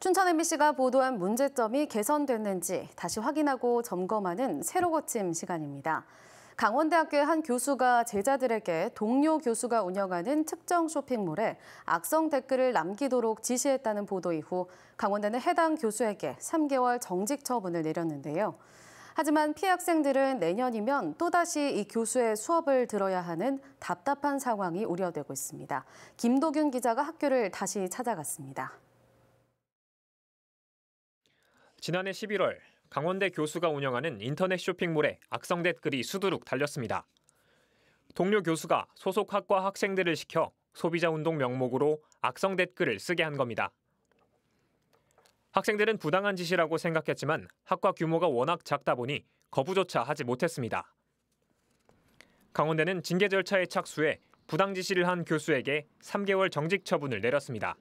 춘천 MBC가 보도한 문제점이 개선됐는지 다시 확인하고 점검하는 새로 거침 시간입니다. 강원대학교의 한 교수가 제자들에게 동료 교수가 운영하는 특정 쇼핑몰에 악성 댓글을 남기도록 지시했다는 보도 이후 강원대는 해당 교수에게 3개월 정직 처분을 내렸는데요. 하지만 피해 학생들은 내년이면 또다시 이 교수의 수업을 들어야 하는 답답한 상황이 우려되고 있습니다. 김도균 기자가 학교를 다시 찾아갔습니다. 지난해 11월 강원대 교수가 운영하는 인터넷 쇼핑몰에 악성 댓글이 수두룩 달렸습니다. 동료 교수가 소속 학과 학생들을 시켜 소비자 운동 명목으로 악성 댓글을 쓰게 한 겁니다. 학생들은 부당한 짓이라고 생각했지만 학과 규모가 워낙 작다 보니 거부조차 하지 못했습니다. 강원대는 징계 절차에 착수해 부당 지시를 한 교수에게 3개월 정직 처분을 내렸습니다.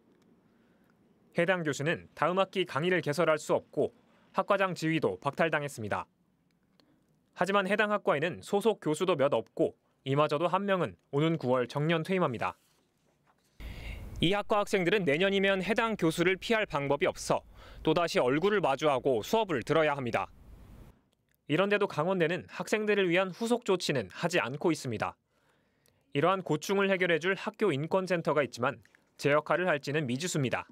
해당 교수는 다음 학기 강의를 개설할 수 없고 학과장 지위도 박탈당했습니다. 하지만 해당 학과에는 소속 교수도 몇 없고 이마저도 한 명은 오는 9월 정년 퇴임합니다. 이 학과 학생들은 내년이면 해당 교수를 피할 방법이 없어 또다시 얼굴을 마주하고 수업을 들어야 합니다. 이런데도 강원대는 학생들을 위한 후속 조치는 하지 않고 있습니다. 이러한 고충을 해결해줄 학교 인권센터가 있지만 제 역할을 할지는 미지수입니다.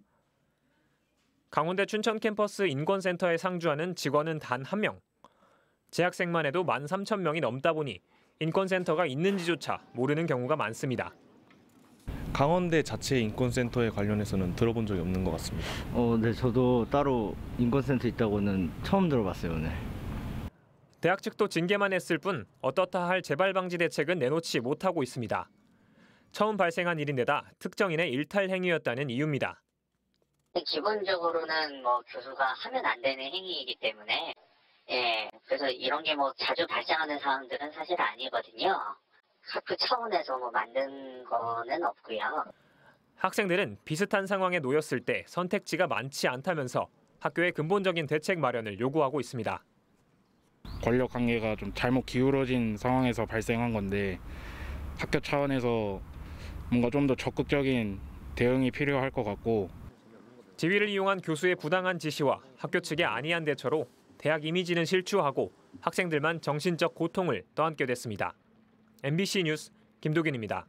강원대 춘천 캠퍼스 인권센터에 상주하는 직원은 단 한 명. 재학생만 해도 13,000명이 넘다 보니 인권센터가 있는지조차 모르는 경우가 많습니다. 강원대 자체 인권센터에 관련해서는 들어본 적이 없는 것 같습니다. 어, 네, 저도 따로 인권센터 있다고는 처음 들어봤어요, 네. 대학 측도 징계만 했을 뿐 어떻다 할 재발 방지 대책은 내놓지 못하고 있습니다. 처음 발생한 일인데다 특정인의 일탈 행위였다는 이유입니다. 기본적으로는 뭐 교수가 하면 안 되는 행위이기 때문에 예 그래서 이런 게 뭐 자주 발생하는 사항들은 사실 아니거든요. 학교 차원에서 뭐 만든 거는 없고요. 학생들은 비슷한 상황에 놓였을 때 선택지가 많지 않다면서 학교의 근본적인 대책 마련을 요구하고 있습니다. 권력 관계가 좀 잘못 기울어진 상황에서 발생한 건데 학교 차원에서 뭔가 좀 더 적극적인 대응이 필요할 것 같고 지위를 이용한 교수의 부당한 지시와 학교 측의 안이한 대처로 대학 이미지는 실추하고 학생들만 정신적 고통을 떠안게 됐습니다. MBC 뉴스 김도균입니다.